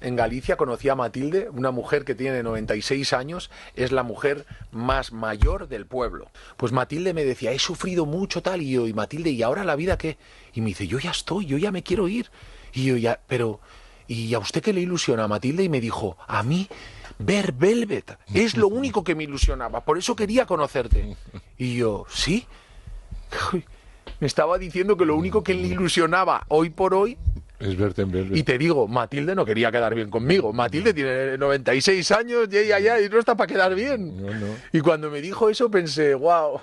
en Galicia conocí a Matilde, una mujer que tiene 96 años, es la mujer más mayor del pueblo. Pues Matilde me decía, he sufrido mucho tal, y yo, y Matilde, ¿y ahora la vida qué? Y me dice, yo ya estoy, yo ya me quiero ir. Y yo ya, pero, ¿y a usted qué le ilusiona, Matilde? Y me dijo, a mí ver Velvet, es lo único que me ilusionaba, por eso quería conocerte. Y yo, ¿sí? me estaba diciendo que lo único que le ilusionaba hoy por hoy es Y te digo, Matilde no quería quedar bien conmigo. Matilde tiene 96 años y ya y no está para quedar bien. Y cuando me dijo eso pensé, wow,